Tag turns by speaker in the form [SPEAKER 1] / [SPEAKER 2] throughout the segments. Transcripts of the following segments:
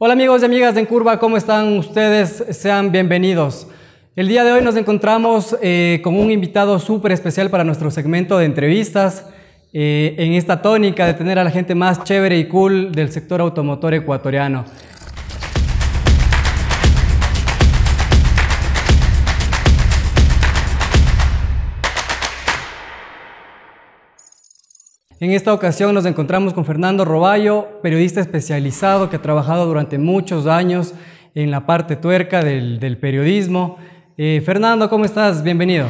[SPEAKER 1] Hola amigos y amigas de Curva, ¿cómo están ustedes? Sean bienvenidos. El día de hoy nos encontramos eh, con un invitado súper especial para nuestro segmento de entrevistas, eh, en esta tónica de tener a la gente más chévere y cool del sector automotor ecuatoriano. En esta ocasión nos encontramos con Fernando Roballo, periodista especializado que ha trabajado durante muchos años en la parte tuerca del, periodismo. Eh, Fernando, ¿cómo estás? Bienvenido.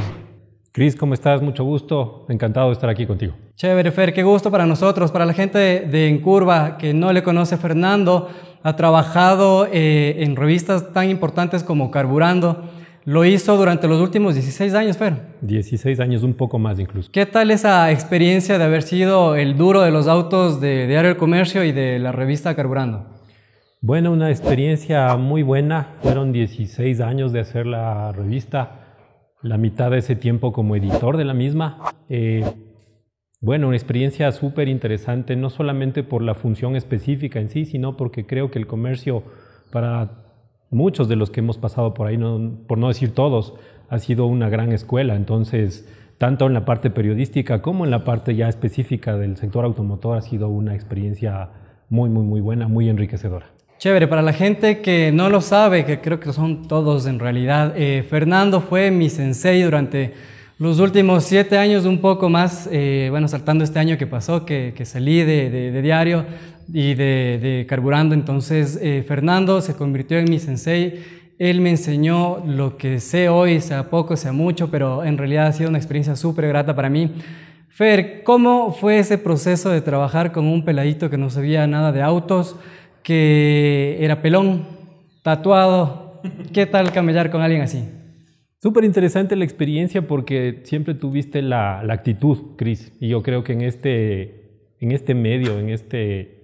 [SPEAKER 2] Cris, ¿cómo estás? Mucho gusto, encantado de estar aquí contigo.
[SPEAKER 1] Chévere, Fer, qué gusto para nosotros, para la gente de, En Curva que no le conoce Fernando, ha trabajado eh, en revistas tan importantes como Carburando lo hizo durante
[SPEAKER 2] los últimos 16 años, ¿pero? 16 años, un poco más incluso.
[SPEAKER 1] ¿Qué tal esa experiencia de haber
[SPEAKER 2] sido el duro de los autos de Diario El Comercio y de la revista Carburando? Bueno, una experiencia muy buena. Fueron 16 años de hacer la revista, la mitad de ese tiempo como editor de la misma. Eh, bueno, una experiencia súper interesante, no solamente por la función específica en sí, sino porque creo que el comercio para muchos de los que hemos pasado por ahí, no, por no decir todos, ha sido una gran escuela. Entonces, tanto en la parte periodística como en la parte ya específica del sector automotor ha sido una experiencia muy, muy, muy buena, muy enriquecedora.
[SPEAKER 1] Chévere, para la gente que no lo sabe, que creo que son todos en realidad, eh, Fernando fue mi sensei durante los últimos siete años, un poco más, eh, bueno, saltando este año que pasó, que, salí de, de diario, y de, de carburando. Entonces, eh, Fernando se convirtió en mi sensei. Él me enseñó lo que sé hoy, sea poco, sea mucho, pero en realidad ha sido una experiencia súper grata para mí. Fer, ¿cómo fue ese proceso de trabajar con un peladito que no sabía nada de autos, que
[SPEAKER 2] era pelón, tatuado? ¿Qué tal camellar con alguien así? Súper interesante la experiencia porque siempre tuviste la, la actitud, Cris, y yo creo que en este, en este medio, en este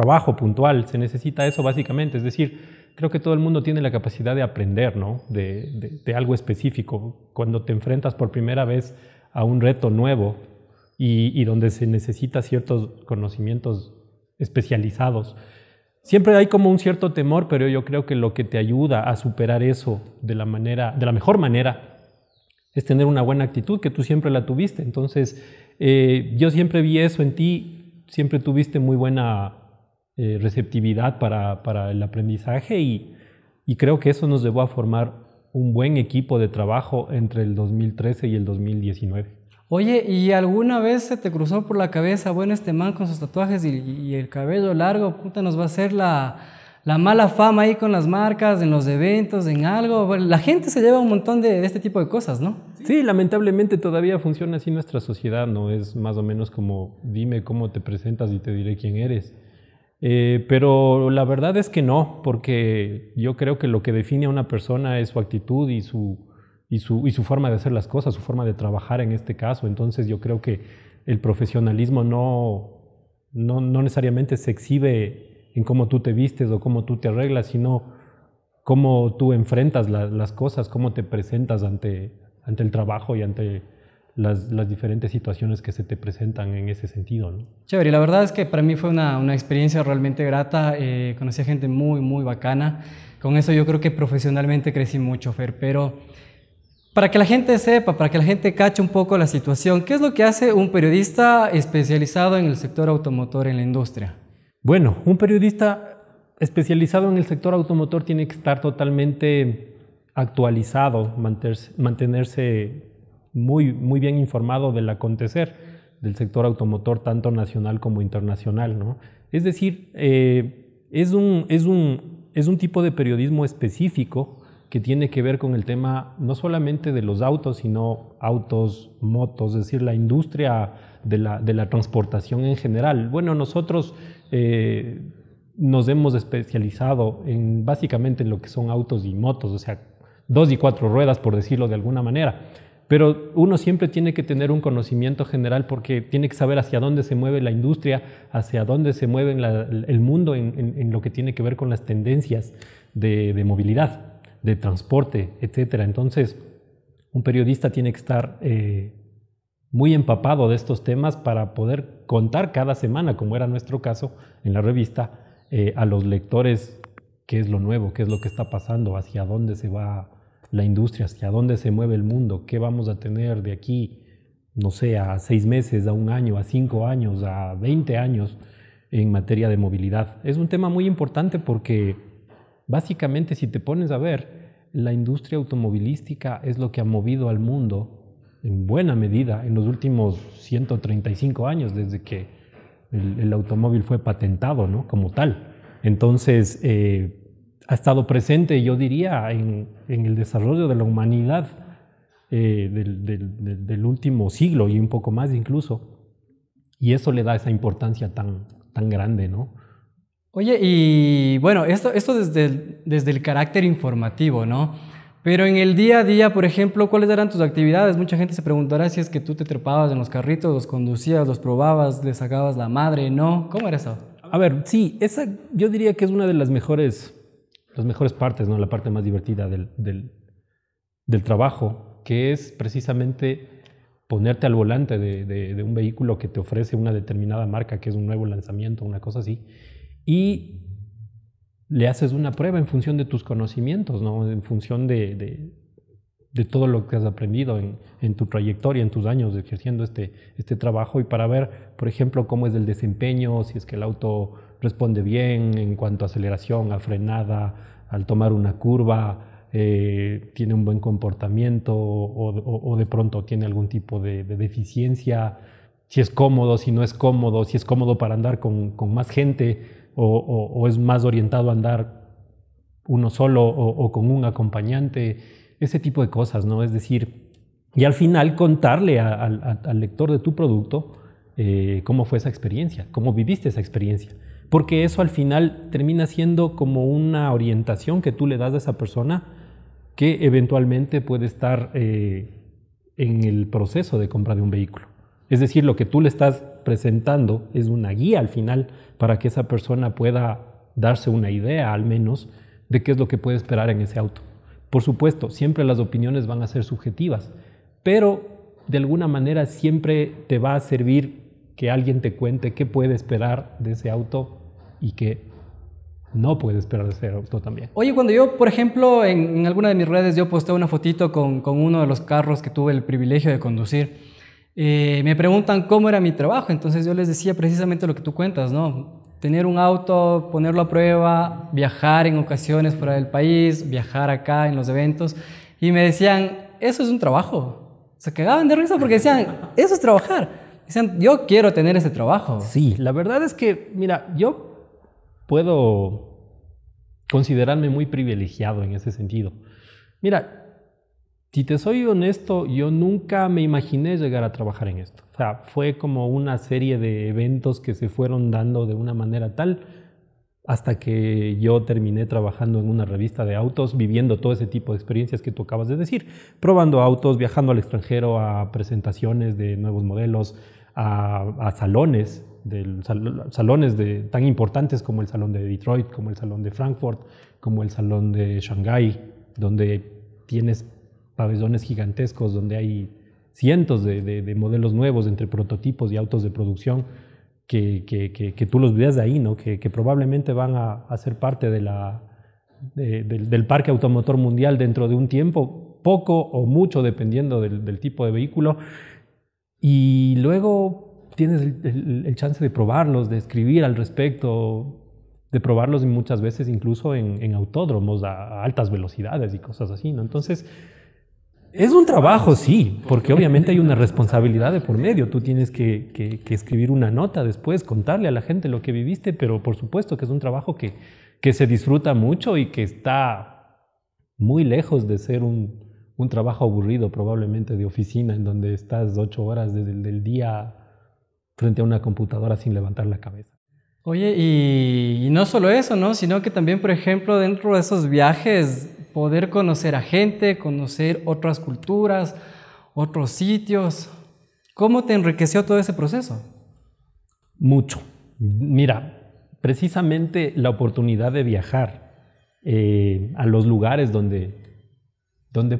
[SPEAKER 2] trabajo puntual, se necesita eso básicamente. Es decir, creo que todo el mundo tiene la capacidad de aprender ¿no? de, de, algo específico. Cuando te enfrentas por primera vez a un reto nuevo y, y donde se necesita ciertos conocimientos especializados, siempre hay como un cierto temor, pero yo creo que lo que te ayuda a superar eso de la, manera, de la mejor manera es tener una buena actitud, que tú siempre la tuviste. Entonces, eh, yo siempre vi eso en ti, siempre tuviste muy buena eh, receptividad para, el aprendizaje y, y creo que eso nos llevó a formar un buen equipo de trabajo entre el 2013 y el 2019. Oye, ¿y alguna vez se
[SPEAKER 1] te cruzó por la cabeza, bueno, este man con sus tatuajes y, el cabello largo, puta, nos va a hacer la, la, mala fama ahí con las marcas, en los eventos, en algo? la gente se lleva un montón de, de, este tipo de cosas, ¿no?
[SPEAKER 2] Sí, lamentablemente todavía funciona así nuestra sociedad, ¿no? Es más o menos como, dime cómo te presentas y te diré quién eres. Eh, pero la verdad es que no, porque yo creo que lo que define a una persona es su actitud y su, y su, y su forma de hacer las cosas, su forma de trabajar en este caso. Entonces yo creo que el profesionalismo no, no, no necesariamente se exhibe en cómo tú te vistes o cómo tú te arreglas, sino cómo tú enfrentas las cosas, cómo te presentas ante, ante el trabajo y ante las, diferentes situaciones que se te presentan en ese sentido.
[SPEAKER 1] Chévere, la verdad es que para mí fue una, una experiencia realmente grata, eh, conocí a gente muy, muy bacana, con eso yo creo que profesionalmente crecí mucho, Fer, pero para que la gente sepa, para que la gente cache un poco la situación, ¿qué es lo que hace un periodista
[SPEAKER 2] especializado en el sector automotor en la industria? Bueno, un periodista especializado en el sector automotor tiene que estar totalmente actualizado, mantenerse, mantenerse muy, muy bien informado del acontecer del sector automotor, tanto nacional como internacional. ¿no? Es decir, eh, es, un, es, un, es un tipo de periodismo específico que tiene que ver con el tema no solamente de los autos, sino autos, motos, es decir, la industria de la, de la transportación en general. Bueno, nosotros eh, nos hemos especializado en básicamente en lo que son autos y motos, o sea, dos y cuatro ruedas, por decirlo de alguna manera pero uno siempre tiene que tener un conocimiento general porque tiene que saber hacia dónde se mueve la industria, hacia dónde se mueve el mundo en, lo que tiene que ver con las tendencias de, movilidad, de transporte, etc. Entonces, un periodista tiene que estar eh, muy empapado de estos temas para poder contar cada semana, como era nuestro caso en la revista, eh, a los lectores qué es lo nuevo, qué es lo que está pasando, hacia dónde se va la industria, hacia dónde se mueve el mundo, qué vamos a tener de aquí, no sé, a seis meses, a un año, a cinco años, a veinte años en materia de movilidad. Es un tema muy importante porque básicamente si te pones a ver, la industria automovilística es lo que ha movido al mundo en buena medida en los últimos 135 años desde que el, automóvil fue patentado ¿no? como tal. Entonces, eh, ha estado presente, yo diría, en, el desarrollo de la humanidad eh, del, último siglo y un poco más incluso. Y eso le da esa importancia tan, tan grande, ¿no? Oye, y
[SPEAKER 1] bueno, esto, esto desde, el, desde el carácter informativo, ¿no? Pero en el día a día, por ejemplo, ¿cuáles eran tus actividades? Mucha gente se preguntará si es que tú te trepabas en los carritos, los conducías, los probabas, le sacabas la madre, ¿no? ¿Cómo era eso?
[SPEAKER 2] A ver, sí, esa yo diría que es una de las mejores las mejores partes, ¿no? la parte más divertida del, trabajo, que es precisamente ponerte al volante de, un vehículo que te ofrece una determinada marca, que es un nuevo lanzamiento, una cosa así, y le haces una prueba en función de tus conocimientos, ¿no? en función de, todo lo que has aprendido en, en, tu trayectoria, en tus años ejerciendo este, este trabajo y para ver, por ejemplo, cómo es el desempeño, si es que el auto responde bien en cuanto a aceleración, a frenada, al tomar una curva, eh, tiene un buen comportamiento o, de pronto tiene algún tipo de, deficiencia, si es cómodo, si no es cómodo, si es cómodo para andar con, más gente o, es más orientado a andar uno solo o, con un acompañante, ese tipo de cosas, ¿no? Es decir, y al final contarle al lector de tu producto eh, cómo fue esa experiencia, cómo viviste esa experiencia porque eso al final termina siendo como una orientación que tú le das a esa persona que eventualmente puede estar eh, en el proceso de compra de un vehículo. Es decir, lo que tú le estás presentando es una guía al final para que esa persona pueda darse una idea al menos de qué es lo que puede esperar en ese auto. Por supuesto, siempre las opiniones van a ser subjetivas, pero de alguna manera siempre te va a servir que alguien te cuente qué puede esperar de ese auto y que no puedes ser auto también.
[SPEAKER 1] Oye, cuando yo, por ejemplo, en, alguna de mis redes yo posteo una fotito con, con, uno de los carros que tuve el privilegio de conducir, eh, me preguntan cómo era mi trabajo, entonces yo les decía precisamente lo que tú cuentas, ¿no? Tener un auto, ponerlo a prueba, viajar en ocasiones fuera del país, viajar acá en los eventos, y me decían, eso es un trabajo. Se cagaban de risa porque decían, eso es trabajar. Decían, yo
[SPEAKER 2] quiero tener ese trabajo. Sí, la verdad es que, mira, yo puedo considerarme muy privilegiado en ese sentido. Mira, si te soy honesto, yo nunca me imaginé llegar a trabajar en esto. O sea, fue como una serie de eventos que se fueron dando de una manera tal hasta que yo terminé trabajando en una revista de autos, viviendo todo ese tipo de experiencias que tú acabas de decir, probando autos, viajando al extranjero a presentaciones de nuevos modelos, a, salones, de salones de, tan importantes como el Salón de Detroit, como el Salón de Frankfurt, como el Salón de Shanghái, donde tienes pabellones gigantescos, donde hay cientos de, modelos nuevos entre prototipos y autos de producción que, tú los veas de ahí, ¿no? que, probablemente van a, ser parte de la, del, parque automotor mundial dentro de un tiempo, poco o mucho dependiendo del, del tipo de vehículo. Y luego tienes el, chance de probarlos, de escribir al respecto, de probarlos muchas veces incluso en, autódromos a, altas velocidades y cosas así, ¿no? Entonces, es un trabajo, sí, porque obviamente hay una responsabilidad de por medio. Tú tienes que, escribir una nota después, contarle a la gente lo que viviste, pero por supuesto que es un trabajo que, se disfruta mucho y que está muy lejos de ser un, trabajo aburrido probablemente de oficina en donde estás ocho horas desde del día frente a una computadora sin levantar la cabeza.
[SPEAKER 1] Oye, y, no solo eso, Sino que también, por ejemplo, dentro de esos viajes, poder conocer a gente, conocer otras culturas, otros sitios. ¿Cómo te enriqueció todo ese proceso?
[SPEAKER 2] Mucho. Mira, precisamente la oportunidad de viajar eh, a los lugares donde,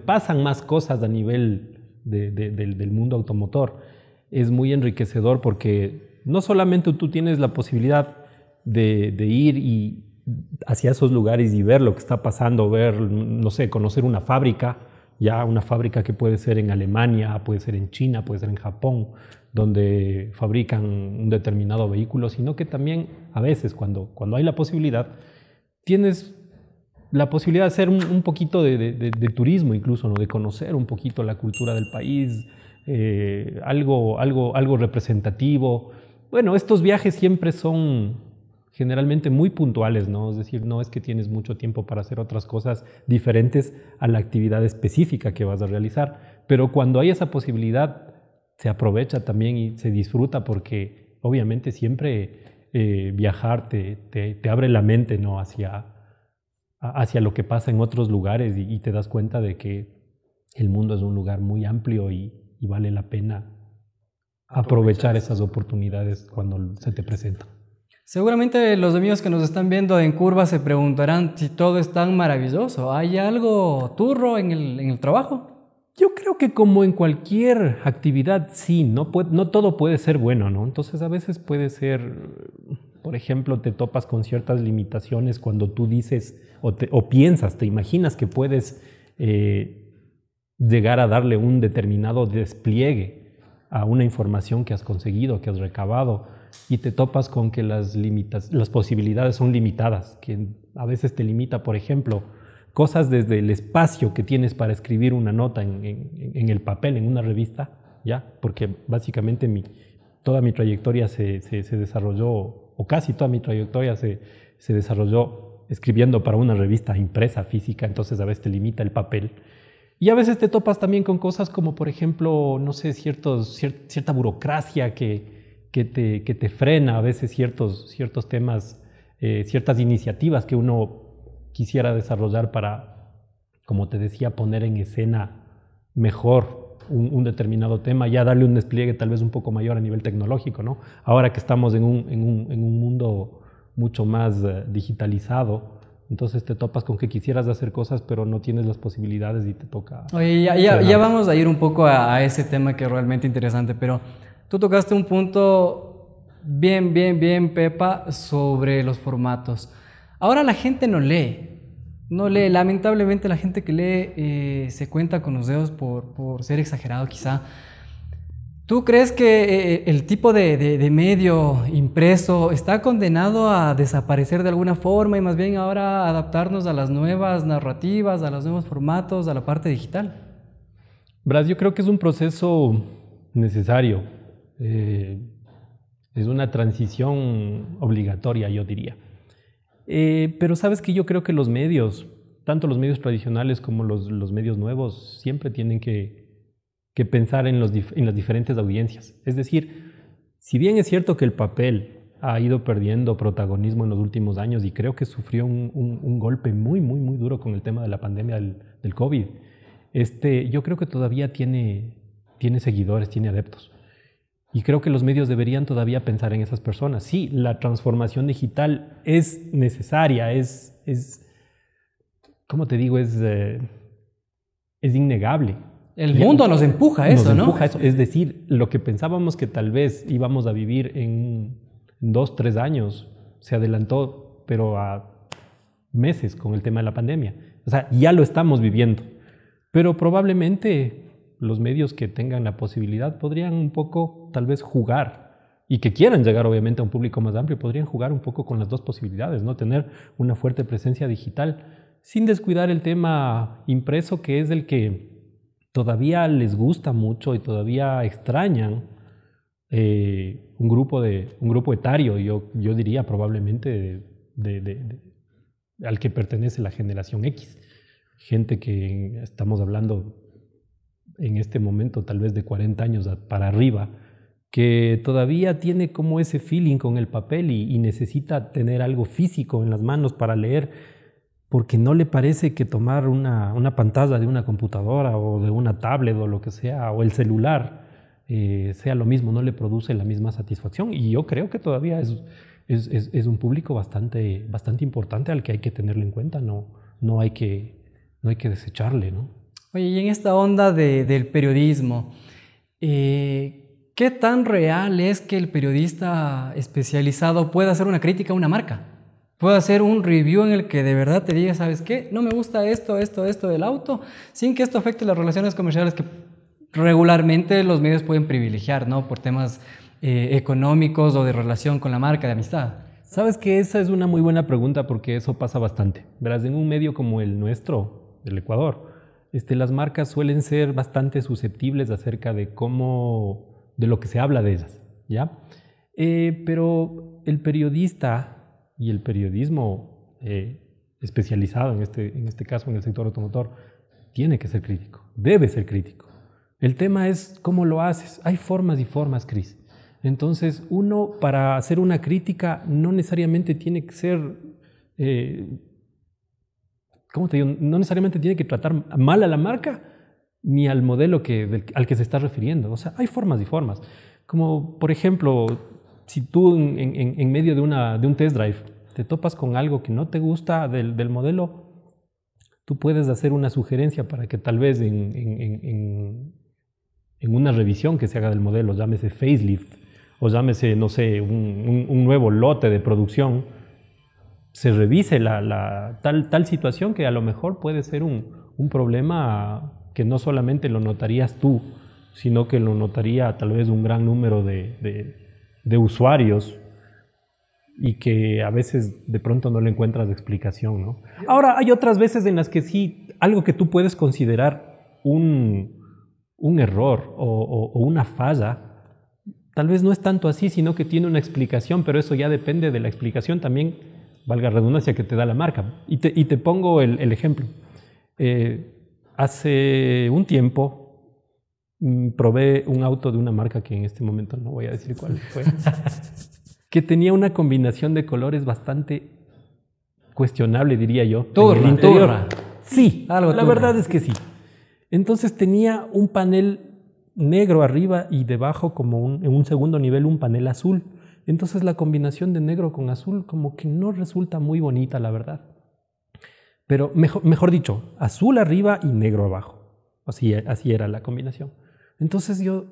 [SPEAKER 2] pasan más cosas a nivel del mundo automotor es muy enriquecedor porque no solamente tú tienes la posibilidad de, ir y hacia esos lugares y ver lo que está pasando, ver, no sé, conocer una fábrica, ya una fábrica que puede ser en Alemania, puede ser en China, puede ser en Japón, donde fabrican un determinado vehículo, sino que también a veces cuando, cuando hay la posibilidad, tienes la posibilidad de hacer un, poquito de, turismo incluso, ¿no? de conocer un poquito la cultura del país, eh, algo, algo, algo representativo. Bueno, estos viajes siempre son generalmente muy puntuales, ¿no? Es decir, no es que tienes mucho tiempo para hacer otras cosas diferentes a la actividad específica que vas a realizar. Pero cuando hay esa posibilidad, se aprovecha también y se disfruta porque obviamente siempre eh, viajar te, te, abre la mente, ¿no? Hacia, hacia lo que pasa en otros lugares y te das cuenta de que el mundo es un lugar muy amplio y, y vale la pena aprovechar esas oportunidades cuando se te presentan. Seguramente
[SPEAKER 1] los amigos que nos están viendo en curva se preguntarán si todo es tan maravilloso. ¿Hay algo turro en el, en el trabajo?
[SPEAKER 2] Yo creo que como en cualquier actividad, sí, no, puede, no todo puede ser bueno, ¿no? Entonces a veces puede ser, por ejemplo, te topas con ciertas limitaciones cuando tú dices o, o piensas, te imaginas que puedes eh, llegar a darle un determinado despliegue a una información que has conseguido, que has recabado, y te topas con que las, las posibilidades son limitadas, que a veces te limita, por ejemplo, cosas desde el espacio que tienes para escribir una nota en, en, el papel, en una revista, ¿ya? Porque básicamente mi, toda mi trayectoria se, se, se, desarrolló, o casi toda mi trayectoria se, se desarrolló escribiendo para una revista impresa física, entonces a veces te limita el papel y a veces te topas también con cosas como, por ejemplo, no sé, cierta burocracia que, que, te, frena a veces ciertos, ciertos temas, eh, ciertas iniciativas que uno quisiera desarrollar para, como te decía, poner en escena mejor un, determinado tema, ya darle un despliegue tal vez un poco mayor a nivel tecnológico, ¿no? Ahora que estamos en un mundo mucho más eh, digitalizado, entonces te topas con que quisieras hacer cosas, pero no tienes las posibilidades y te toca. Oye, ya,
[SPEAKER 1] vamos a ir un poco a, ese tema que es realmente interesante, pero tú tocaste un punto bien, bien, bien, Pepa, sobre los formatos. Ahora la gente no lee, no lee. Lamentablemente la gente que lee eh, se cuenta con los dedos por, por ser exagerado quizá. ¿Tú crees que eh, eh, el tipo de, medio impreso está condenado a desaparecer de alguna forma y más bien ahora adaptarnos a las nuevas narrativas, a los nuevos formatos, a la parte digital?
[SPEAKER 2] Bras, yo creo que es un proceso necesario. Eh, es una transición obligatoria, yo diría. pero sabes que yo creo que los medios, tanto los medios tradicionales como los medios nuevos, siempre tienen que que pensar en, los, en las diferentes audiencias. Es decir, si bien es cierto que el papel ha ido perdiendo protagonismo en los últimos años y creo que sufrió un, golpe muy, muy, muy duro con el tema de la pandemia del, COVID. Este, yo creo que todavía tiene, tiene seguidores, tiene adeptos. Y creo que los medios deberían todavía pensar en esas personas. Sí, la transformación digital es necesaria, es, es ¿cómo te digo? Es, eh, es innegable. El mundo nos empuja a eso, ¿no? Es decir, lo que pensábamos que tal vez íbamos a vivir en dos, tres años, se adelantó, pero a meses con el tema de la pandemia. O sea, ya lo estamos viviendo. Pero probablemente los medios que tengan la posibilidad podrían un poco, tal vez, jugar y que quieran llegar obviamente a un público más amplio, podrían jugar un poco con las dos posibilidades, ¿no? Tener una fuerte presencia digital sin descuidar el tema impreso que es el que todavía les gusta mucho y todavía extrañan eh, un, grupo de, un grupo etario, yo, yo diría probablemente al que pertenece la generación X. Gente que estamos hablando en este momento tal vez de 40 años para arriba, que todavía tiene como ese feeling con el papel y, y necesita tener algo físico en las manos para leer porque no le parece que tomar una, una, pantalla de una computadora o de una tablet o lo que sea, o el celular, eh, sea lo mismo, no le produce la misma satisfacción. Y yo creo que todavía es, es, un público bastante, bastante importante al que hay que tenerlo en cuenta, no, no, hay, que, no hay que desecharle. ¿no?
[SPEAKER 1] Oye, y en esta onda del periodismo, eh, ¿qué tan real es que el periodista especializado pueda hacer una crítica a una marca? Puedo hacer un review en el que de verdad te diga, ¿sabes qué? No me gusta esto, esto, esto del auto, sin que esto afecte las relaciones comerciales que regularmente los medios pueden privilegiar, ¿no? Por temas eh,
[SPEAKER 2] económicos o de relación con la marca, de amistad. Sabes que esa es una muy buena pregunta porque eso pasa bastante. Verás, en un medio como el nuestro, del Ecuador, este, las marcas suelen ser bastante susceptibles acerca de cómo, de lo que se habla de ellas, ¿ya? Eh, pero el periodista y el periodismo eh, especializado, en este, en este caso en el sector automotor, tiene que ser crítico, debe ser crítico. El tema es cómo lo haces. Hay formas y formas, Cris. Entonces, uno para hacer una crítica no necesariamente tiene que ser, eh, ¿cómo te digo? No necesariamente tiene que tratar mal a la marca ni al modelo que, al que se está refiriendo. O sea, hay formas y formas. Como, por ejemplo, si tú en, medio de, un test drive te topas con algo que no te gusta del, modelo, tú puedes hacer una sugerencia para que tal vez en, una revisión que se haga del modelo, llámese facelift o llámese, no sé, un, nuevo lote de producción, se revise la, tal, situación que a lo mejor puede ser un, problema que no solamente lo notarías tú, sino que lo notaría tal vez un gran número de, de de usuarios y que a veces de pronto no le encuentras explicación. ¿no? Ahora, hay otras veces en las que sí, algo que tú puedes considerar un, error o, una falla, tal vez no es tanto así, sino que tiene una explicación, pero eso ya depende de la explicación también, valga redundancia, que te da la marca. Y te, pongo el, ejemplo. Eh, hace un tiempo Mm, probé un auto de una marca que en este momento no voy a decir cuál fue, que tenía una combinación de colores bastante cuestionable, diría yo. Todo Sí, la verdad es que sí. Entonces tenía un panel negro arriba y debajo, como en un segundo nivel, un panel azul. Entonces la combinación de negro con azul como que no resulta muy bonita, la verdad. Pero mejor, dicho, azul arriba y negro abajo. Así, así era la combinación. Entonces yo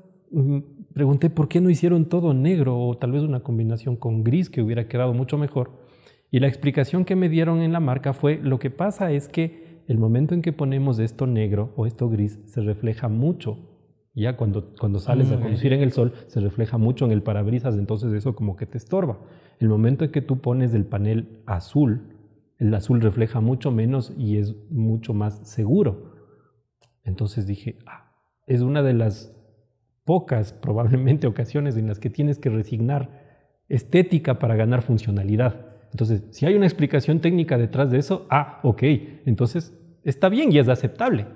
[SPEAKER 2] pregunté por qué no hicieron todo negro o tal vez una combinación con gris que hubiera quedado mucho mejor. Y la explicación que me dieron en la marca fue lo que pasa es que el momento en que ponemos esto negro o esto gris se refleja mucho. Ya cuando, cuando sales a mm, conducir en el sol se refleja mucho en el parabrisas, entonces eso como que te estorba. El momento en que tú pones el panel azul, el azul refleja mucho menos y es mucho más seguro. Entonces dije, ah, es una de las pocas probablemente ocasiones en las que tienes que resignar estética para ganar funcionalidad. Entonces, si hay una explicación técnica detrás de eso, ah, ok, entonces está bien y es aceptable.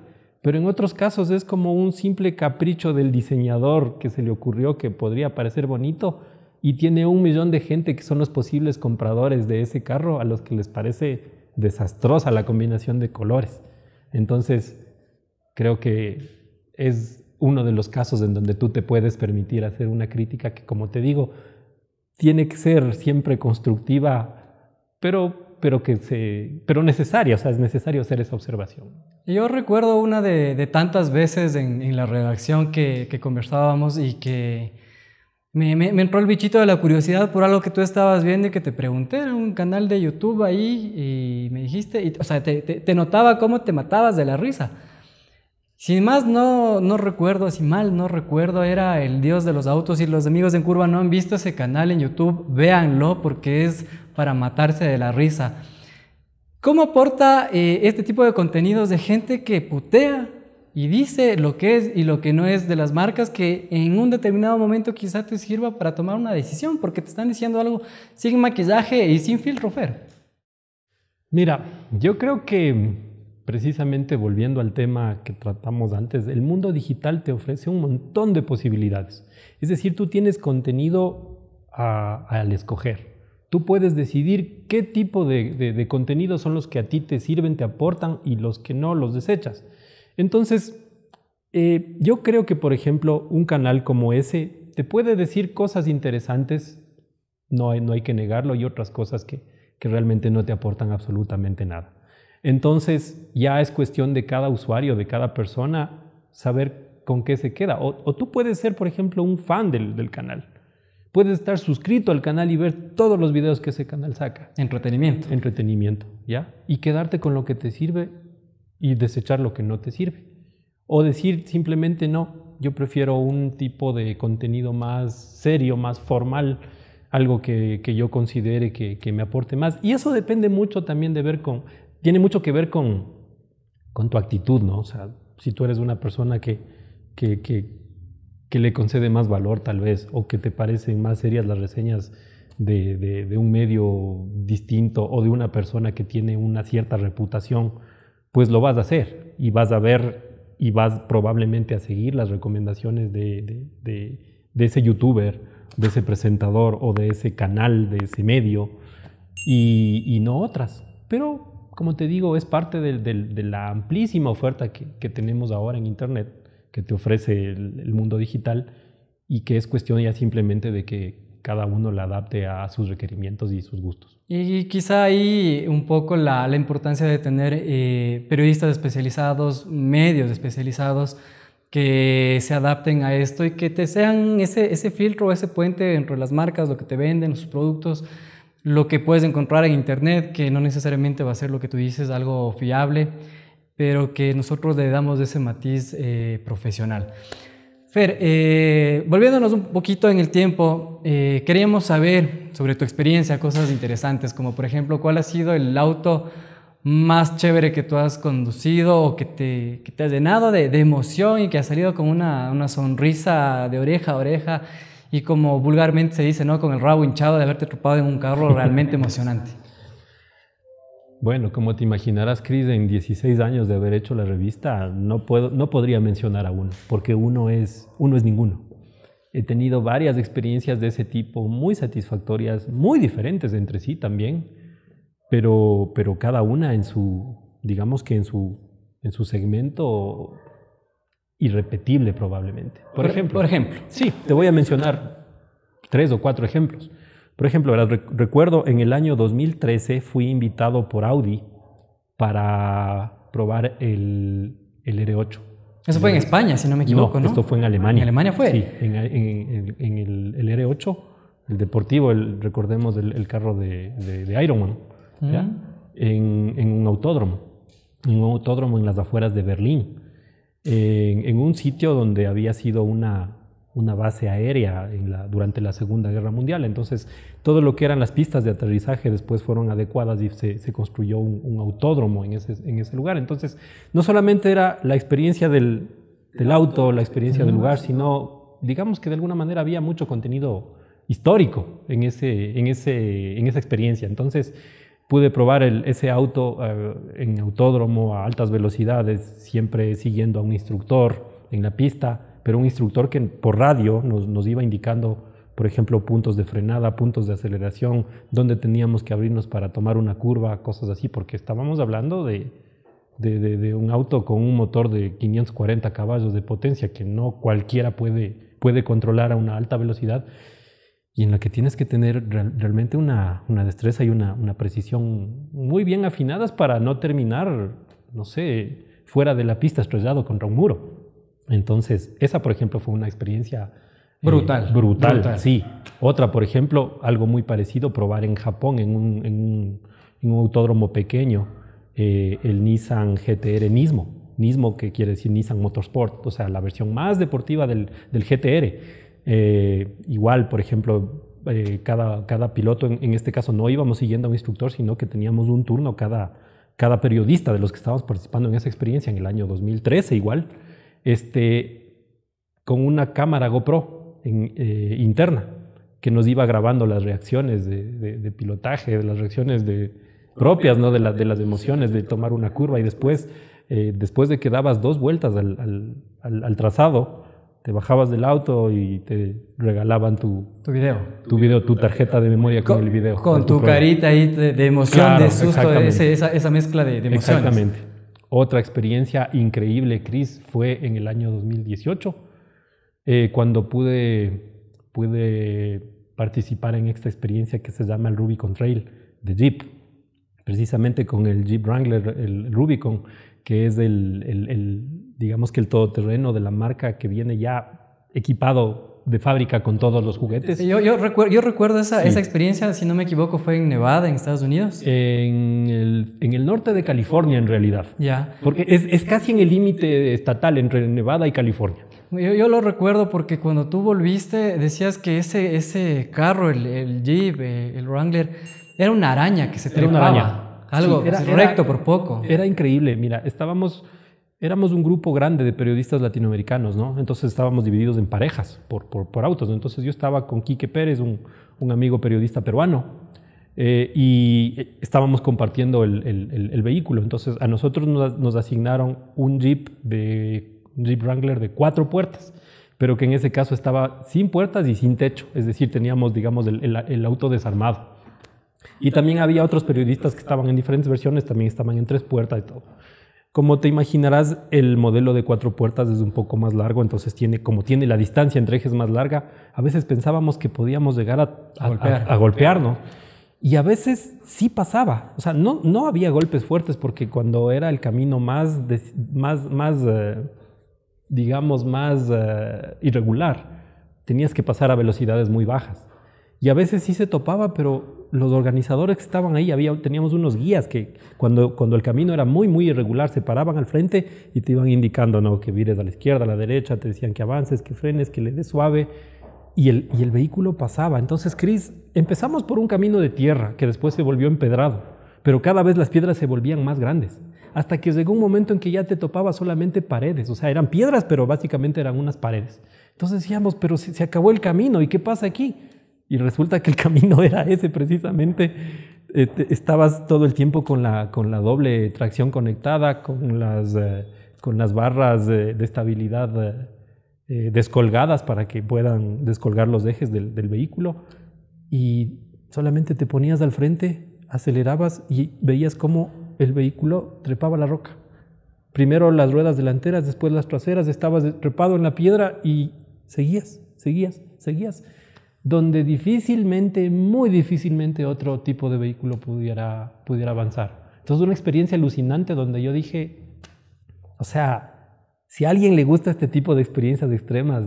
[SPEAKER 2] Pero en otros casos es como un simple capricho del diseñador que se le ocurrió que podría parecer bonito y tiene un millón de gente que son los posibles compradores de ese carro a los que les parece desastrosa la combinación de colores. Entonces, creo que es uno de los casos en donde tú te puedes permitir hacer una crítica que, como te digo, tiene que ser siempre constructiva, pero, pero, que se, pero necesaria, o sea, es necesario hacer esa observación.
[SPEAKER 1] Yo recuerdo una de, tantas veces en, la redacción que, conversábamos y que me, me, entró el bichito de la curiosidad por algo que tú estabas viendo y que te pregunté en un canal de YouTube ahí y me dijiste, y, o sea, te notaba cómo te matabas de la risa. Sin más no, recuerdo, si mal no recuerdo, era el dios de los autos. y los amigos en Curva no han visto ese canal en YouTube, véanlo porque es para matarse de la risa. ¿Cómo aporta eh, este tipo de contenidos de gente que putea y dice lo que es y lo que no es de las marcas que en un determinado momento quizá te sirva para tomar una decisión porque te están diciendo algo sin maquillaje y sin filtro,
[SPEAKER 2] Mira, yo creo que precisamente volviendo al tema que tratamos antes, el mundo digital te ofrece un montón de posibilidades. Es decir, tú tienes contenido al escoger. Tú puedes decidir qué tipo de, de, contenidos son los que a ti te sirven, te aportan y los que no los desechas. Entonces, eh, yo creo que, por ejemplo, un canal como ese te puede decir cosas interesantes, no hay, que negarlo, y otras cosas que realmente no te aportan absolutamente nada. Entonces ya es cuestión de cada usuario, de cada persona, saber con qué se queda. O, tú puedes ser, por ejemplo, un fan del, canal. Puedes estar suscrito al canal y ver todos los videos que ese canal saca. Entretenimiento. Entretenimiento, ¿ya? Y quedarte con lo que te sirve y desechar lo que no te sirve. O decir simplemente no, yo prefiero un tipo de contenido más serio, más formal, algo que, yo considere que, que, me aporte más. Y eso depende mucho también de ver con, tiene mucho que ver con, con tu actitud, ¿no? O sea, si tú eres una persona que, que, que, le concede más valor tal vez, o que te parecen más serias las reseñas de, de, un medio distinto o de una persona que tiene una cierta reputación, pues lo vas a hacer y vas a ver y vas probablemente a seguir las recomendaciones de, de ese youtuber, de ese presentador o de ese canal, de ese medio y, y no otras. Pero como te digo, es parte de, la amplísima oferta que, tenemos ahora en Internet, que te ofrece el, mundo digital y que es cuestión ya simplemente de que cada uno la adapte a sus requerimientos y sus gustos.
[SPEAKER 1] Y quizá ahí un poco la, importancia de tener eh, periodistas especializados, medios especializados, que se adapten a esto y que te sean ese, ese filtro, ese puente entre las marcas, lo que te venden, sus productos lo que puedes encontrar en Internet, que no necesariamente va a ser lo que tú dices, algo fiable, pero que nosotros le damos ese matiz eh, profesional. Fer, eh, volviéndonos un poquito en el tiempo, eh, queríamos saber sobre tu experiencia, cosas interesantes, como por ejemplo, ¿cuál ha sido el auto más chévere que tú has conducido o que te, que te ha llenado de, de, emoción y que ha salido con una, una sonrisa de oreja a oreja? y como vulgarmente se dice, ¿no? Con el rabo hinchado de haberte tropado en un carro realmente emocionante.
[SPEAKER 2] Bueno, como te imaginarás, Cris, en 16 años de haber hecho la revista, no, puedo, no podría mencionar a uno, porque uno es, uno es ninguno. He tenido varias experiencias de ese tipo, muy satisfactorias, muy diferentes entre sí también, pero, pero cada una en su, digamos que en su, en su segmento irrepetible probablemente. Por, ejemplo. Por ejemplo. Sí, te voy a mencionar tres o cuatro ejemplos. Por ejemplo, recuerdo en el año 2013 fui invitado por Audi para probar el, el R8. Eso fue en España, si no me equivoco, ¿no? Esto fue en Alemania. ¿En Alemania fue? Sí, en, el, el, R8, el deportivo, recordemos el, carro de, Ironman, mm. En, en, un autódromo, en un autódromo en las afueras de Berlín en, un sitio donde había sido una, una base aérea durante la Segunda Guerra Mundial. Entonces, todo lo que eran las pistas de aterrizaje después fueron adecuadas y se, construyó un, autódromo en ese, en ese, lugar. Entonces, no solamente era la experiencia del, auto, la experiencia del lugar, sino, digamos que de alguna manera había mucho contenido histórico en, ese, en, ese, en esa experiencia. Entonces, pude probar el, ese auto eh, en autódromo a altas velocidades, siempre siguiendo a un instructor en la pista, pero un instructor que por radio nos, iba indicando, por ejemplo, puntos de frenada, puntos de aceleración, dónde teníamos que abrirnos para tomar una curva, cosas así, porque estábamos hablando de, de, de, de, un auto con un motor de 540 caballos de potencia que no cualquiera puede, puede controlar a una alta velocidad y en la que tienes que tener realmente una, una, destreza y una, una, precisión muy bien afinadas para no terminar, no sé, fuera de la pista estrellado contra un muro. Entonces, esa, por ejemplo, fue una experiencia eh, brutal. brutal, sí. Otra, por ejemplo, algo muy parecido, probar en Japón, en un, en un, autódromo pequeño, eh, el Nissan GTR Nismo. Nismo, que quiere decir Nissan Motorsport, o sea, la versión más deportiva del, del GTR eh, igual, por ejemplo, eh, cada, cada piloto, en, este caso no íbamos siguiendo a un instructor, sino que teníamos un turno cada, cada periodista de los que estábamos participando en esa experiencia en el año 2013 igual, este, con una cámara GoPro en, eh, interna que nos iba grabando las reacciones de, pilotaje, de las reacciones de, propias, ¿no? de, de las emociones, de tomar una curva y después, después de que dabas dos vueltas al trazado, te bajabas del auto y te regalaban tu, video, tu, tu tarjeta de memoria con, el video. Con tu, carita ahí de, emoción, de susto, esa, mezcla de, emociones. Exactamente. Otra experiencia increíble, Chris, fue en el año 2018, eh, cuando pude, pude participar en esta experiencia que se llama el Rubicon Trail de Jeep, precisamente con el Jeep Wrangler, el Rubicon que es el, digamos que el todoterreno de la marca que viene ya equipado de fábrica con todos los juguetes. Yo,
[SPEAKER 1] recuerdo, yo recuerdo esa,
[SPEAKER 2] experiencia, si no me equivoco, fue en Nevada, en Estados Unidos. En el, norte de California, en realidad. Ya. Porque es, casi en el límite estatal entre Nevada y California.
[SPEAKER 1] Yo, lo recuerdo porque cuando tú volviste decías que ese, ese carro, el, el Jeep, eh, el Wrangler, era una araña que se trepaba. una algo era, correcto, por poco. Era
[SPEAKER 2] increíble. Mira, estábamos, éramos un grupo grande de periodistas latinoamericanos, ¿no? Entonces estábamos divididos en parejas por, por, autos. Entonces yo estaba con Quique Pérez, un, un amigo periodista peruano, eh, y estábamos compartiendo el, el, vehículo. Entonces a nosotros nos, asignaron un Jeep, de, Jeep Wrangler de cuatro puertas pero que en ese caso estaba sin puertas y sin techo, es decir, teníamos, digamos, el, el auto desarmado. Y también había otros periodistas que estaban en diferentes versiones, también estaban en tres puertas y todo. Como te imaginarás, el modelo de cuatro puertas es un poco más largo, entonces tiene, como tiene la distancia entre ejes más larga, a veces pensábamos que podíamos llegar a, golpear, ¿no? golpearnos. Y a veces sí pasaba. O sea, no, no había golpes fuertes porque cuando era el camino más, más, más eh, digamos, más eh, irregular, tenías que pasar a velocidades muy bajas. Y a veces sí se topaba, pero los organizadores que estaban ahí, había, teníamos unos guías que cuando, cuando el camino era muy, muy irregular, se paraban al frente y te iban indicando, no, que vires a la izquierda, a la derecha, te decían que avances, que frenes, que le des suave. Y el, el vehículo pasaba. Entonces, Cris, empezamos por un camino de tierra que después se volvió empedrado, pero cada vez las piedras se volvían más grandes, hasta que llegó un momento en que ya te topaba solamente paredes, o sea, eran piedras, pero básicamente eran unas paredes. Entonces decíamos, pero si se acabó el camino, ¿y qué pasa aquí? Y resulta que el camino era ese precisamente. Eh, estabas todo el tiempo con la, con la doble tracción conectada, con las, eh, con las barras de estabilidad eh, descolgadas para que puedan descolgar los ejes del, del vehículo. Y solamente te ponías al frente, acelerabas y veías cómo el vehículo trepaba la roca. Primero las ruedas delanteras, después las traseras, estabas trepado en la piedra y seguías, seguías, seguías donde difícilmente, muy difícilmente otro tipo de vehículo pudiera, pudiera avanzar. Entonces una experiencia alucinante donde yo dije, o sea, si a alguien le gusta este tipo de experiencias extremas,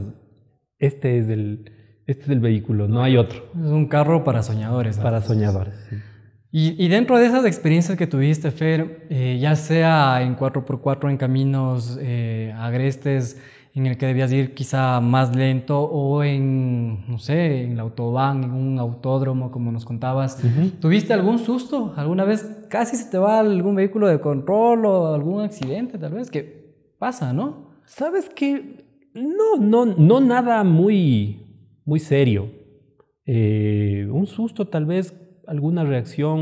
[SPEAKER 2] este es el, este es vehículo, no hay otro. Es un carro para soñadores. Para soñadores,
[SPEAKER 1] Y, dentro de esas experiencias que tuviste, Fer, eh, ya sea en 4x4, en caminos eh, agrestes, en el que debías ir quizá más lento o en, no sé, en el autobán, en un autódromo, como nos contabas. ¿Tuviste algún susto? ¿Alguna vez casi se te va algún vehículo de control o algún accidente tal vez? Que pasa, ¿no? Sabes qué?
[SPEAKER 2] no, no, no nada muy, muy serio. Eh, un susto tal vez, alguna reacción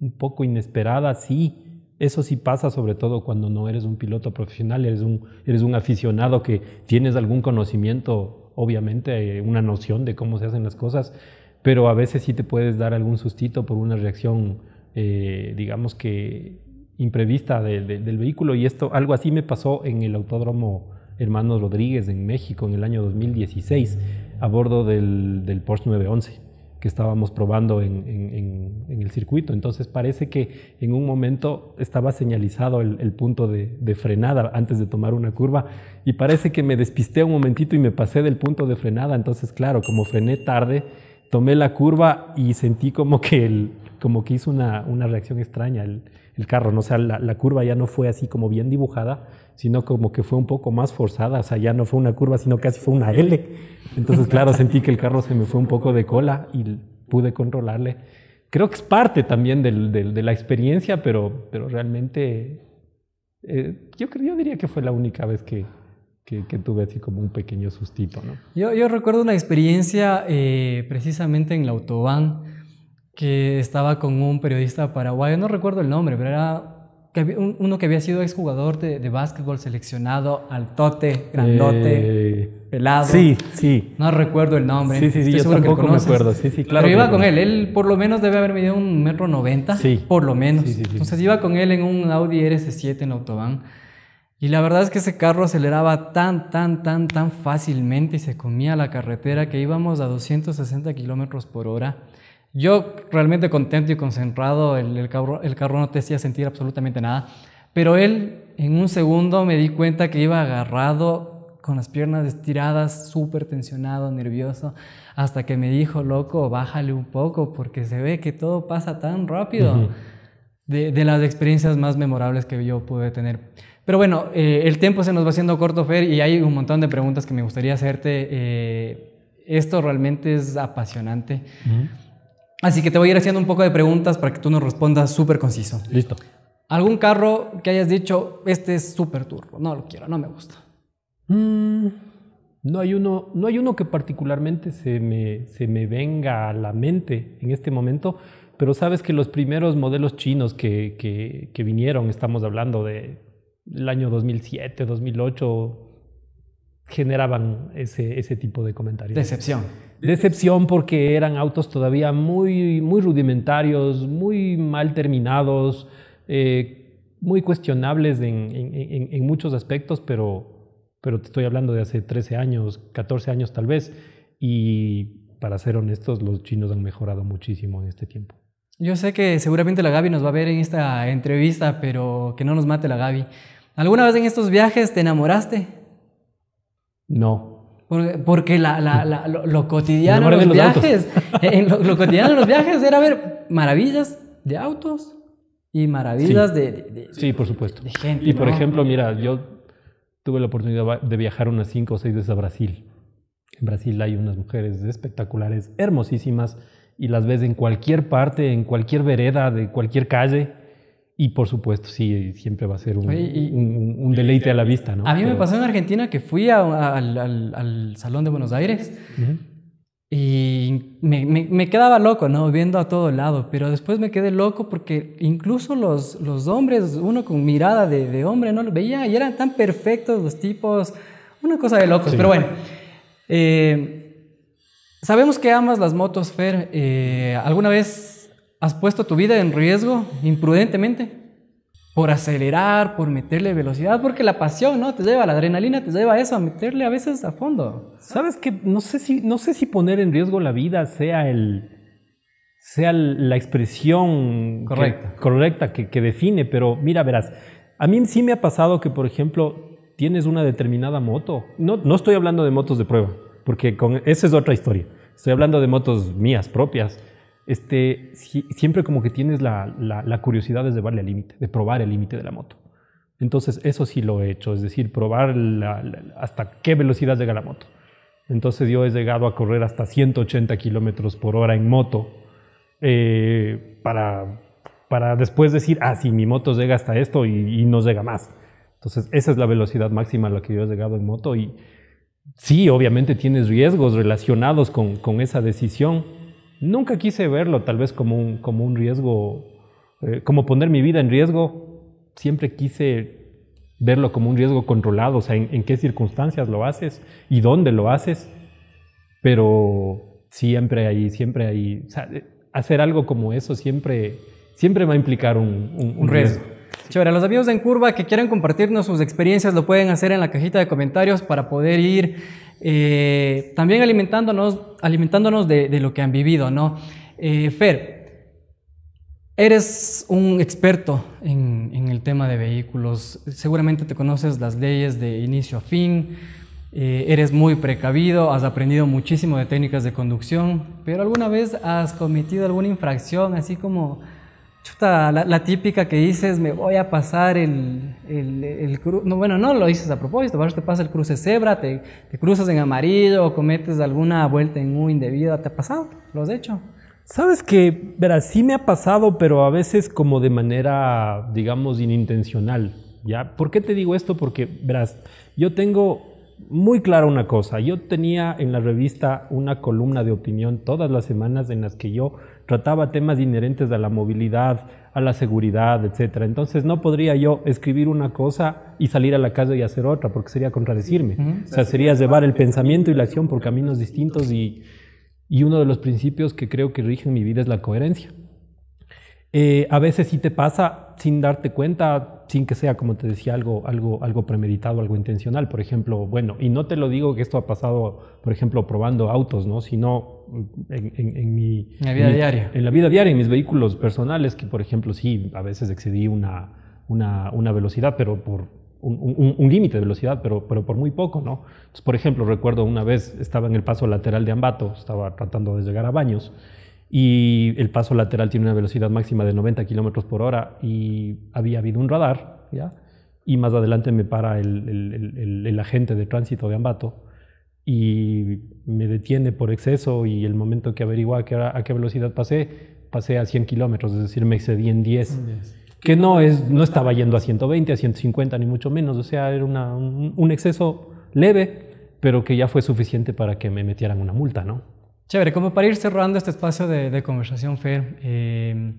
[SPEAKER 2] un poco inesperada, sí eso sí pasa sobre todo cuando no eres un piloto profesional, eres un, eres un aficionado que tienes algún conocimiento, obviamente eh, una noción de cómo se hacen las cosas, pero a veces sí te puedes dar algún sustito por una reacción, eh, digamos que imprevista del vehículo. Y esto, algo así me pasó en el autódromo Hermanos Rodríguez en México en el año 2016, a bordo del, del Porsche 911 que estábamos probando en, el circuito. Entonces parece que en un momento estaba señalizado el, punto de, frenada antes de tomar una curva y parece que me despisté un momentito y me pasé del punto de frenada. Entonces, claro, como frené tarde, tomé la curva y sentí como que, el, como que hizo una, reacción extraña el, carro. ¿no? O sea, la curva ya no fue así como bien dibujada, sino como que fue un poco más forzada, o sea, ya no fue una curva, sino casi fue una L. Entonces, claro, sentí que el carro se me fue un poco de cola y pude controlarle. Creo que es parte también de la experiencia, pero, pero realmente eh, yo, yo diría que fue la única vez que, tuve así como un pequeño sustito,
[SPEAKER 1] Yo, recuerdo una experiencia eh, precisamente en la autobahn que estaba con un periodista paraguayo, no recuerdo el nombre, pero era uno que había sido exjugador de, de básquetbol seleccionado, altote, grandote, eh, pelado. Sí, sí. No recuerdo el nombre. Sí, sí, sí, yo tampoco me Sí, sí, claro. Pero iba con él, él por lo menos debe haber medido un metro noventa, sí. por lo menos. Entonces iba con él en un Audi RS7 en Autobahn. Y la verdad es que ese carro aceleraba tan, tan, tan, tan fácilmente y se comía la carretera que íbamos a 260 kilómetros por hora. Yo realmente contento y concentrado, el, el, carro, el carro no te hacía sentir absolutamente nada, pero él en un segundo me di cuenta que iba agarrado con las piernas estiradas, súper tensionado, nervioso, hasta que me dijo, loco, bájale un poco porque se ve que todo pasa tan rápido. de, de, las experiencias más memorables que yo pude tener. Pero bueno, eh, el tiempo se nos va haciendo corto, Fer, y hay un montón de preguntas que me gustaría hacerte. Eh, esto realmente es apasionante. Así que te voy a ir haciendo un poco de preguntas para que tú nos respondas súper conciso. Listo. ¿Algún carro que hayas dicho, este es súper turbo, no lo quiero, no me gusta?
[SPEAKER 2] Mm, no, hay uno, no hay uno que particularmente se me, se me venga a la mente en este momento, pero sabes que los primeros modelos chinos que, que, vinieron, estamos hablando del año 2007, 2008, generaban ese, tipo de comentarios. Decepción. Decepción porque eran autos todavía muy, muy rudimentarios, muy mal terminados, eh, muy cuestionables en, muchos aspectos, pero, pero te estoy hablando de hace 13 años, 14 años tal vez, y para ser honestos, los chinos han mejorado muchísimo en este tiempo.
[SPEAKER 1] Yo sé que seguramente la Gaby nos va a ver en esta entrevista, pero que no nos mate la Gaby. ¿Alguna vez en estos viajes te enamoraste? No. Porque lo, cotidiano de los, viajes, en lo, cotidiano los viajes era ver
[SPEAKER 2] maravillas
[SPEAKER 1] de autos
[SPEAKER 2] y maravillas de, de, Sí, por supuesto. gente, y por ejemplo, mira, yo tuve la oportunidad de viajar unas cinco o seis veces a Brasil. En Brasil hay unas mujeres espectaculares, hermosísimas, y las ves en cualquier parte, en cualquier vereda, de cualquier calle. Y por supuesto, sí, siempre va a ser un, deleite a la vista, ¿no? A mí me pasó en
[SPEAKER 1] Argentina que fui al, al, Salón de Buenos Aires. Y me, me, quedaba loco, ¿no? Viendo a todo lado, pero después me quedé loco porque incluso los, los hombres, uno con mirada de, de hombre, ¿no? lo veía y eran tan perfectos los tipos, una cosa de locos, pero bueno. Eh, sabemos que amas las motos, Fer. Eh, ¿Alguna vez has puesto tu vida en riesgo imprudentemente por acelerar, por meterle velocidad, porque la pasión, ¿no? Te lleva la adrenalina, te lleva a eso, a meterle a veces a fondo.
[SPEAKER 2] Sabes que no sé si, no sé si poner en riesgo la vida sea el sea la expresión correcta, que, correcta que, define, pero mira, verás, a mí sí me ha pasado que, por ejemplo, tienes una determinada moto. No, no estoy hablando de motos de prueba, porque con, esa es otra historia. Estoy hablando de motos mías propias este, siempre como que tienes la, curiosidad de llevarle al límite, de probar el límite de la moto. Entonces, eso sí lo he hecho, es decir, probar hasta qué velocidad llega la moto. Entonces, yo he llegado a correr hasta 180 kilómetros por hora en moto eh, para, para después decir, ah, si mi moto llega hasta esto y, no llega más. Entonces, esa es la velocidad máxima a la que yo he llegado en moto y sí, obviamente tienes riesgos relacionados con, con esa decisión Nunca quise verlo tal vez como un, como un riesgo, eh, como poner mi vida en riesgo. Siempre quise verlo como un riesgo controlado, o sea, en, qué circunstancias lo haces y dónde lo haces, pero siempre hay, siempre hay... o sea, eh, hacer algo como eso siempre, siempre va a implicar un, riesgo.
[SPEAKER 1] Chévere, los amigos en curva que quieran compartirnos sus experiencias lo pueden hacer en la cajita de comentarios para poder ir eh, también alimentándonos, alimentándonos de, lo que han vivido, ¿no? Eh, Fer, eres un experto en, el tema de vehículos, seguramente te conoces las leyes de inicio a fin, eh, eres muy precavido, has aprendido muchísimo de técnicas de conducción, pero alguna vez has cometido alguna infracción, así como chuta, la, típica que dices, me voy a pasar el, el, No, bueno, no lo dices a propósito, te pasa el cruce cebra, te, cruzas en amarillo, cometes alguna vuelta en U indebida, ¿te ha pasado? ¿Lo has hecho?
[SPEAKER 2] Sabes que, verás, sí me ha pasado, pero a veces como de manera, digamos, inintencional. ¿Ya? ¿Por qué te digo esto? Porque, verás, yo tengo muy clara una cosa. Yo tenía en la revista una columna de opinión todas las semanas en las que yo trataba temas inherentes a la movilidad, a la seguridad, etc. Entonces no podría yo escribir una cosa y salir a la calle y hacer otra, porque sería contradecirme. O sea, sería llevar el pensamiento y la acción por caminos distintos y, y uno de los principios que creo que rigen mi vida es la coherencia. Eh, a veces sí te pasa sin darte cuenta, sin que sea, como te decía, algo, algo, algo premeditado, algo intencional. Por ejemplo, bueno, y no te lo digo que esto ha pasado, por ejemplo, probando autos, ¿no? Sino en, mi... vida diaria. En la vida diaria, en mis vehículos personales, que por ejemplo sí, a veces excedí una, velocidad, pero por, un, límite de velocidad, pero, pero por muy poco, ¿no? por ejemplo, recuerdo una vez estaba en el paso lateral de Ambato, estaba tratando de llegar a Baños, y el paso lateral tiene una velocidad máxima de 90 kilómetros por hora y había habido un radar, ¿ya? y más adelante me para el, agente de tránsito de Ambato y me detiene por exceso y el momento que averigua a qué, a qué velocidad pasé, pasé a 100 kilómetros, es decir, me excedí en 10. Que no, es, no estaba yendo a 120, a 150, ni mucho menos. O sea, era una, un exceso leve, pero que ya fue suficiente para que me metieran una multa, ¿no? Chévere, como para ir cerrando este espacio
[SPEAKER 1] de, conversación, Fer, eh,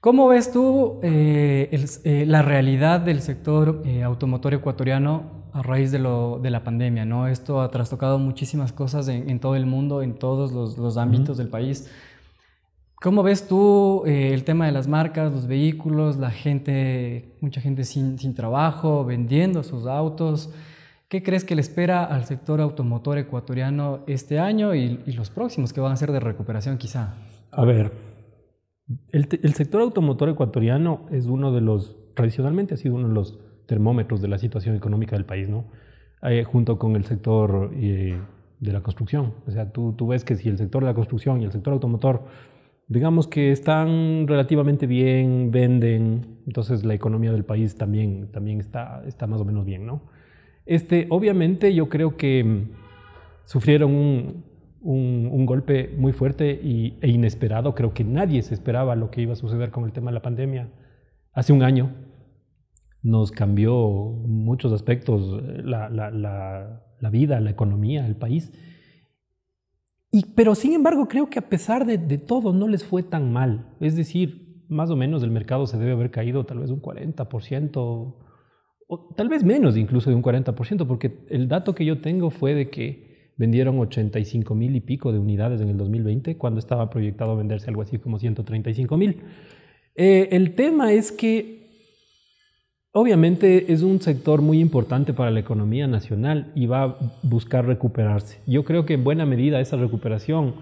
[SPEAKER 1] ¿cómo ves tú eh, eh, la realidad del sector automotor ecuatoriano a raíz de, lo, de, la pandemia? ¿no? Esto ha trastocado muchísimas cosas en, todo el mundo, en todos los, ámbitos del país. ¿Cómo ves tú el tema de las marcas, los vehículos, la gente, mucha gente sin trabajo, vendiendo sus autos? ¿Qué crees que le espera al sector automotor ecuatoriano este año y, los próximos que van a ser de recuperación quizá?
[SPEAKER 2] A ver, el, sector automotor ecuatoriano es uno de los, tradicionalmente ha sido uno de los termómetros de la situación económica del país, ¿no? Eh, junto con el sector eh, de la construcción. O sea, tú, tú ves que si el sector de la construcción y el sector automotor, digamos que están relativamente bien, venden, entonces la economía del país también, también está, está más o menos bien, ¿no? Este, obviamente yo creo que mm, sufrieron un, golpe muy fuerte e inesperado. Creo que nadie se esperaba lo que iba a suceder con el tema de la pandemia. Hace un año nos cambió muchos aspectos, eh, la, vida, la economía, el país. Y, pero sin embargo creo que a pesar de, de todo no les fue tan mal. Es decir, más o menos el mercado se debe haber caído tal vez un 40%, tal vez menos incluso de un 40%, porque el dato que yo tengo fue de que vendieron 85 mil y pico de unidades en el 2020, cuando estaba proyectado venderse algo así como 135 mil. Eh, el tema es que obviamente es un sector muy importante para la economía nacional y va a buscar recuperarse. Yo creo que en buena medida esa recuperación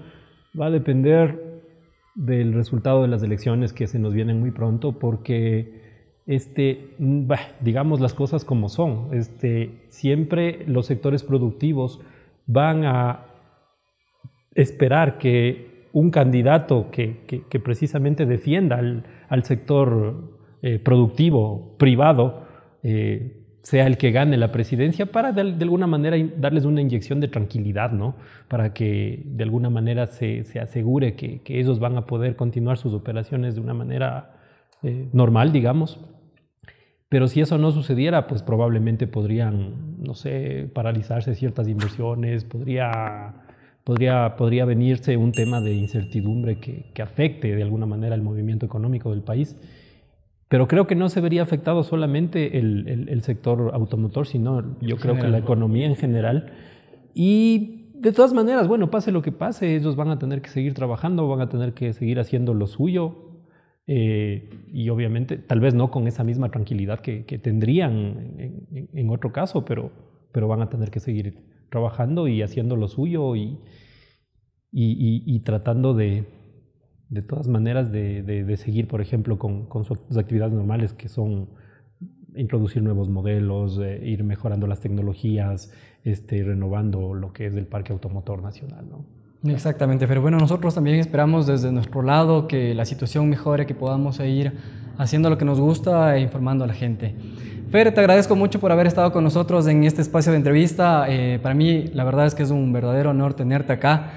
[SPEAKER 2] va a depender del resultado de las elecciones que se nos vienen muy pronto, porque este, mm, digamos las cosas como son, este, siempre los sectores productivos van a esperar que un candidato que, precisamente defienda al, sector eh, productivo privado eh, sea el que gane la presidencia para de, alguna manera darles una inyección de tranquilidad, Para que de alguna manera se, asegure que, ellos van a poder continuar sus operaciones de una manera eh, normal, digamos. Pero si eso no sucediera, pues probablemente podrían, no sé, paralizarse ciertas inversiones, podría, podría, podría venirse un tema de incertidumbre que, afecte de alguna manera el movimiento económico del país. Pero creo que no se vería afectado solamente el, sector automotor, sino yo creo que la economía en general. Y de todas maneras, bueno, pase lo que pase, ellos van a tener que seguir trabajando, van a tener que seguir haciendo lo suyo, eh, y obviamente, tal vez no con esa misma tranquilidad que, tendrían en, otro caso, pero, pero van a tener que seguir trabajando y haciendo lo suyo y, y, tratando de, de todas maneras de, de, seguir, por ejemplo, con, sus actividades normales, que son introducir nuevos modelos, eh, ir mejorando las tecnologías, este, renovando lo que es el Parque Automotor Nacional. ¿no?
[SPEAKER 1] Exactamente, pero bueno, nosotros también esperamos desde nuestro lado que la situación mejore, que podamos seguir haciendo lo que nos gusta e informando a la gente. Fer, te agradezco mucho por haber estado con nosotros en este espacio de entrevista. Eh, para mí, la verdad es que es un verdadero honor tenerte acá.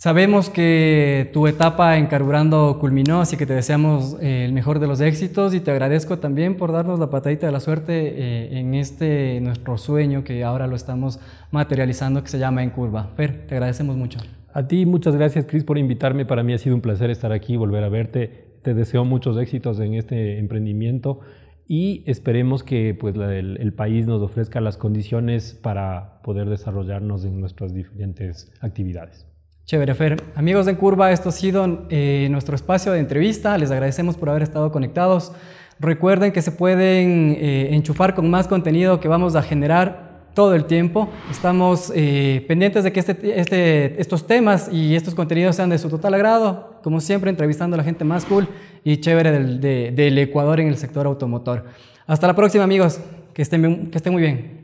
[SPEAKER 1] Sabemos que tu etapa en Carburando culminó, así que te deseamos eh, el mejor de los éxitos y te agradezco también por darnos la patadita de la suerte eh, en este nuestro sueño que ahora lo estamos materializando que se llama En Curva. Fer, te agradecemos mucho.
[SPEAKER 2] A ti muchas gracias Cris por invitarme, para mí ha sido un placer estar aquí, y volver a verte. Te deseo muchos éxitos en este emprendimiento y esperemos que pues, el país nos ofrezca las condiciones para poder desarrollarnos en nuestras diferentes actividades.
[SPEAKER 1] Chévere, Fer. Amigos de En Curva, esto ha sido eh, nuestro espacio de entrevista. Les agradecemos por haber estado conectados. Recuerden que se pueden eh, enchufar con más contenido que vamos a generar todo el tiempo. Estamos eh, pendientes de que este, este, estos temas y estos contenidos sean de su total agrado. Como siempre, entrevistando a la gente más cool y chévere del, del Ecuador en el sector automotor. Hasta la próxima, amigos. Que estén, que estén muy bien.